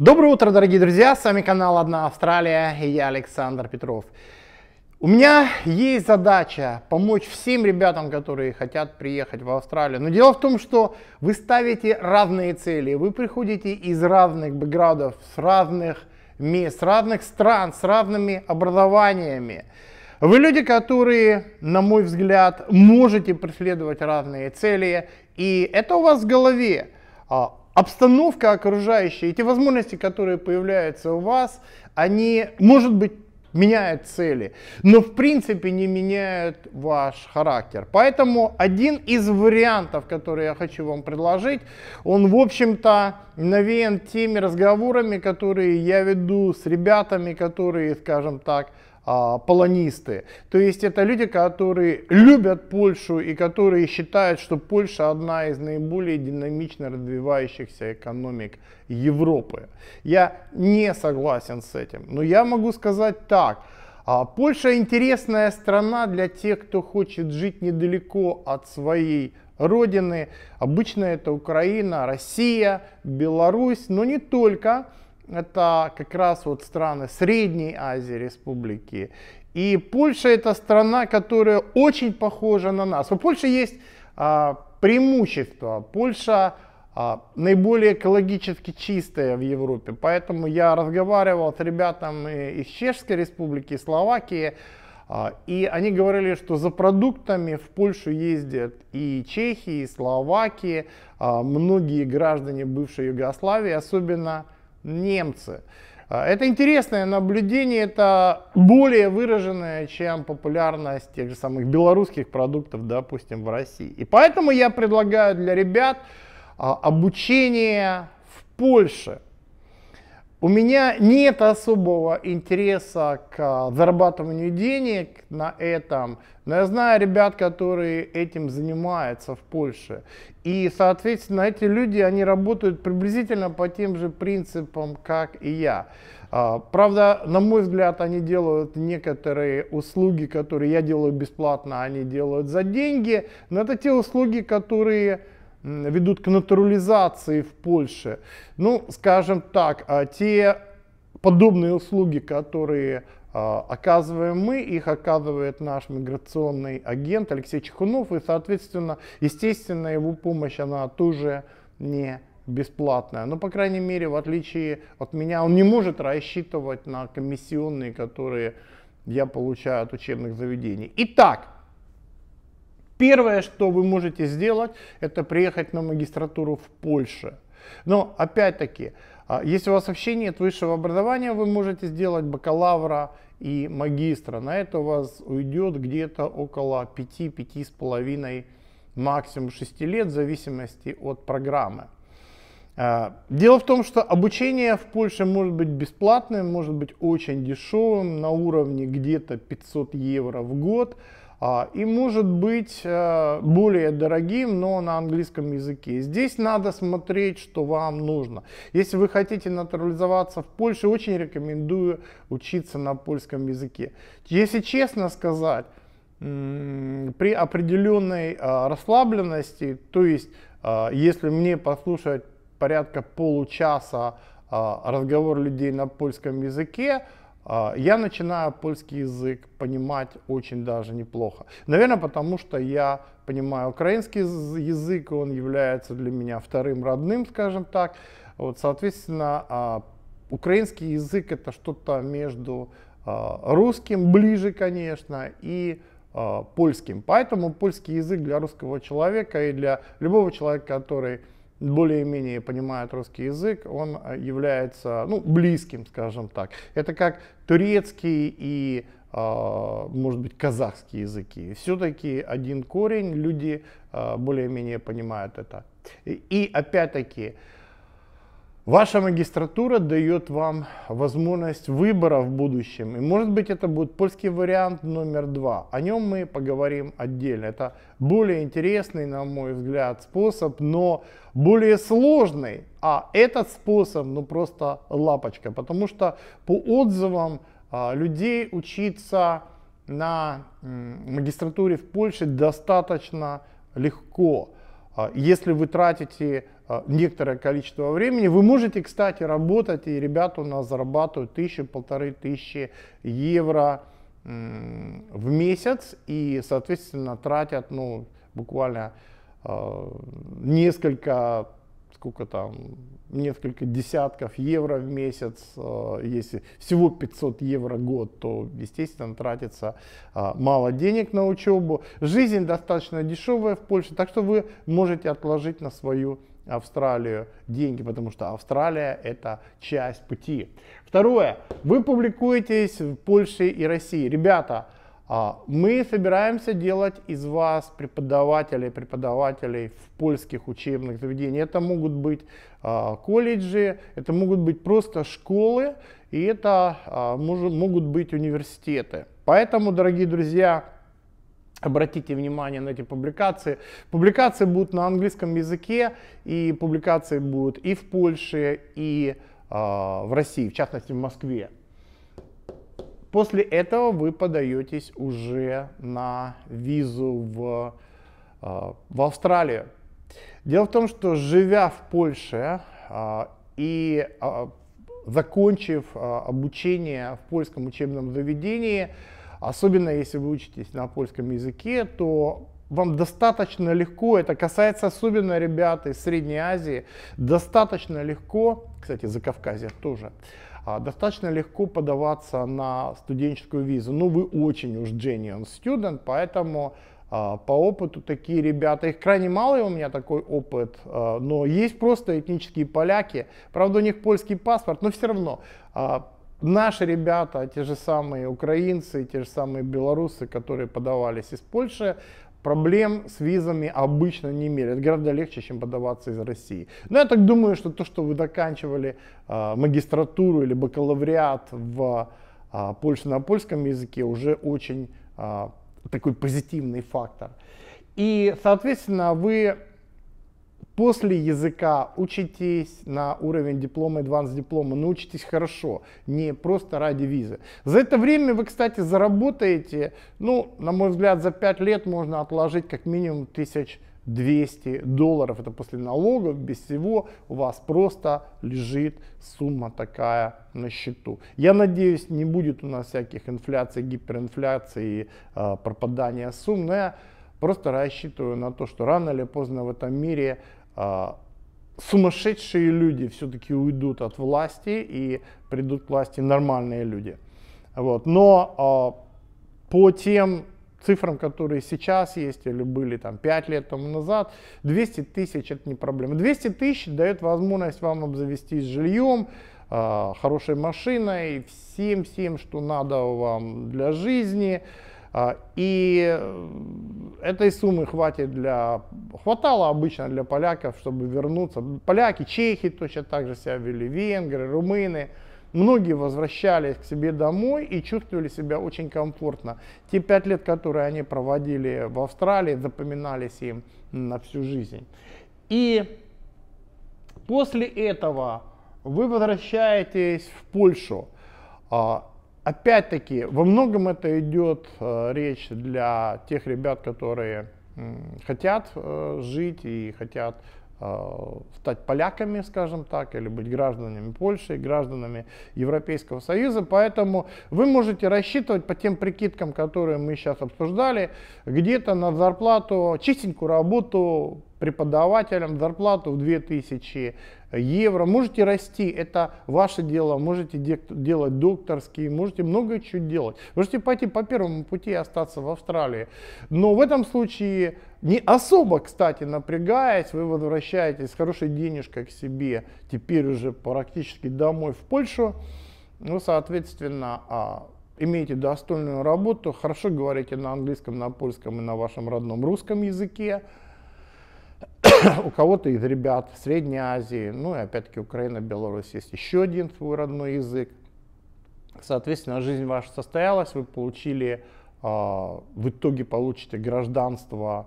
Доброе утро, дорогие друзья! С вами канал «Одна Австралия» и я Александр Петров. У меня есть задача помочь всем ребятам, которые хотят приехать в Австралию. Но дело в том, что вы ставите разные цели. Вы приходите из разных бэкграундов, с разных мест, с разных стран, с разными образованиями. Вы люди, которые, на мой взгляд, можете преследовать разные цели, и это у вас в голове. А, обстановка окружающая эти возможности, которые появляются у вас, они, может быть, меняют цели, но в принципе не меняют ваш характер. Поэтому один из вариантов, который я хочу вам предложить, он в общем-то навеян теми разговорами, которые я веду с ребятами, которые, скажем так, а, полонисты. То есть это люди, которые любят Польшу и которые считают, что Польша одна из наиболее динамично развивающихся экономик Европы. Я не согласен с этим, но я могу сказать так. А, Польша интересная страна для тех, кто хочет жить недалеко от своей родины. Обычно это Украина, Россия, Беларусь, но не только это как раз вот страны Средней Азии республики. И Польша это страна, которая очень похожа на нас. У Польши есть а, преимущество. Польша а, наиболее экологически чистая в Европе. Поэтому я разговаривал с ребятами из Чешской республики, Словакии. А, и они говорили, что за продуктами в Польшу ездят и Чехии, и Словакии, а, многие граждане бывшей Югославии, особенно немцы. А, это интересное наблюдение, это более выраженное, чем популярность тех же самых белорусских продуктов, допустим, в России. И поэтому я предлагаю для ребят а, обучение в Польше – у меня нет особого интереса к а, зарабатыванию денег на этом, но я знаю ребят, которые этим занимаются в Польше. И, соответственно, эти люди, они работают приблизительно по тем же принципам, как и я. А, правда, на мой взгляд, они делают некоторые услуги, которые я делаю бесплатно, они делают за деньги, но это те услуги, которые ведут к натурализации в Польше. Ну, скажем так, а те подобные услуги, которые а, оказываем мы, их оказывает наш миграционный агент Алексей Чехунов, и, соответственно, естественно, его помощь, она тоже не бесплатная. Но, по крайней мере, в отличие от меня, он не может рассчитывать на комиссионные, которые я получаю от учебных заведений. Итак, Первое, что вы можете сделать, это приехать на магистратуру в Польше. Но опять-таки, а, если у вас вообще нет высшего образования, вы можете сделать бакалавра и магистра. На это у вас уйдет где-то около 5-5,5, максимум 6 лет, в зависимости от программы. А, дело в том, что обучение в Польше может быть бесплатным, может быть очень дешевым, на уровне где-то 500 евро в год – а, и может быть э, более дорогим, но на английском языке. Здесь надо смотреть, что вам нужно. Если вы хотите натурализоваться в Польше, очень рекомендую учиться на польском языке. Если честно сказать, при определенной э, расслабленности, то есть э, если мне послушать порядка получаса разговор людей на польском языке, а, я начинаю польский язык понимать очень даже неплохо. Наверное, потому что я понимаю украинский язык, он является для меня вторым родным, скажем так. Вот, соответственно, а, украинский язык это что-то между а, русским, ближе, конечно, и польским. Поэтому польский язык для русского человека и для любого человека, который более-менее понимает русский язык, он э, является ну, близким, скажем так. Это как турецкий и, а, может быть, казахский языки. Все-таки один корень, люди а, более-менее понимают это. И, опять-таки, Ваша магистратура дает вам возможность выбора в будущем. И может быть это будет польский вариант номер два. О нем мы поговорим отдельно. Это более интересный, на мой взгляд, способ, но более сложный. А этот способ, ну просто лапочка. Потому что по отзывам а, людей учиться на магистратуре в Польше достаточно легко. А, если вы тратите а, некоторое количество времени. Вы можете, кстати, работать, и ребята у нас зарабатывают тысячу, полторы тысячи евро в месяц, и, соответственно, тратят, ну, буквально а, несколько сколько там, несколько десятков евро в месяц, а, если всего 500 евро в год, то, естественно, тратится мало денег на учебу. Жизнь достаточно дешевая в Польше, так что вы можете отложить на свою Австралию деньги, потому что Австралия это часть пути. Второе, вы публикуетесь в Польше и России. Ребята, а, мы собираемся делать из вас преподавателей, преподавателей в польских учебных заведениях. Это могут быть а, колледжи, это могут быть просто школы, и это а, могут быть университеты. Поэтому, дорогие друзья, Обратите внимание на эти публикации. Публикации будут на английском языке, и публикации будут и в Польше, и э, в России, в частности в Москве. После этого вы подаетесь уже на визу в, э, в Австралию. Дело в том, что живя в Польше э, и э, закончив э, обучение в польском учебном заведении, Особенно если вы учитесь на польском языке, то вам достаточно легко, это касается особенно ребят из Средней Азии, достаточно легко, кстати, за Кавказье тоже, а, достаточно легко подаваться на студенческую визу. Ну, вы очень уж genuine student, поэтому а, по опыту такие ребята, их крайне мало у меня такой опыт, а, но есть просто этнические поляки, правда у них польский паспорт, но все равно Наши ребята, те же самые украинцы, те же самые белорусы, которые подавались из Польши, проблем с визами обычно не имели. Это гораздо легче, чем подаваться из России. Но я так думаю, что то, что вы доканчивали э, магистратуру или бакалавриат в э, Польше на польском языке, уже очень э, такой позитивный фактор. И, соответственно, вы После языка учитесь на уровень диплома, advanced диплома, научитесь хорошо, не просто ради визы. За это время вы, кстати, заработаете, ну, на мой взгляд, за 5 лет можно отложить как минимум 1200 долларов. Это после налогов, без всего, у вас просто лежит сумма такая на счету. Я надеюсь, не будет у нас всяких инфляций, гиперинфляций, э, пропадания сумм, но я просто рассчитываю на то, что рано или поздно в этом мире а, сумасшедшие люди все-таки уйдут от власти и придут к власти нормальные люди. Вот. Но а, по тем цифрам, которые сейчас есть или были там 5 лет тому назад, 200 тысяч это не проблема. 200 тысяч дает возможность вам обзавестись жильем, а, хорошей машиной, всем-всем, что надо вам для жизни. А, и э, этой суммы хватит для, хватало обычно для поляков, чтобы вернуться. Поляки, чехи точно так же себя вели, венгры, румыны. Многие возвращались к себе домой и чувствовали себя очень комфортно. Те пять лет, которые они проводили в Австралии, запоминались им на всю жизнь. И после этого вы возвращаетесь в Польшу. А, Опять-таки, во многом это идет э, речь для тех ребят, которые э, хотят э, жить и хотят э, стать поляками, скажем так, или быть гражданами Польши, гражданами Европейского Союза. Поэтому вы можете рассчитывать по тем прикидкам, которые мы сейчас обсуждали, где-то на зарплату, чистенькую работу преподавателям зарплату в 2000 евро. Можете расти, это ваше дело, можете делать докторские, можете много чего делать. Можете пойти по первому пути и остаться в Австралии. Но в этом случае, не особо, кстати, напрягаясь, вы возвращаетесь с хорошей денежкой к себе, теперь уже практически домой в Польшу. Ну, соответственно, а, имеете достойную работу, хорошо говорите на английском, на польском и на вашем родном русском языке. у кого-то из ребят в Средней Азии, ну и опять-таки Украина, Беларусь, есть еще один свой родной язык. Соответственно, жизнь ваша состоялась, вы получили, а, в итоге получите гражданство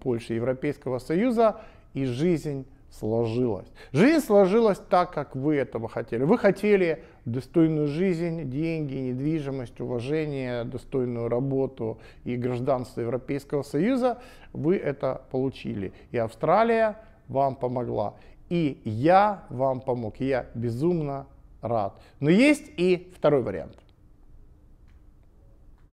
Польши Европейского Союза, и жизнь сложилась. Жизнь сложилась так, как вы этого хотели. Вы хотели достойную жизнь, деньги, недвижимость, уважение, достойную работу и гражданство Европейского Союза, вы это получили. И Австралия вам помогла. И я вам помог. Я безумно рад. Но есть и второй вариант.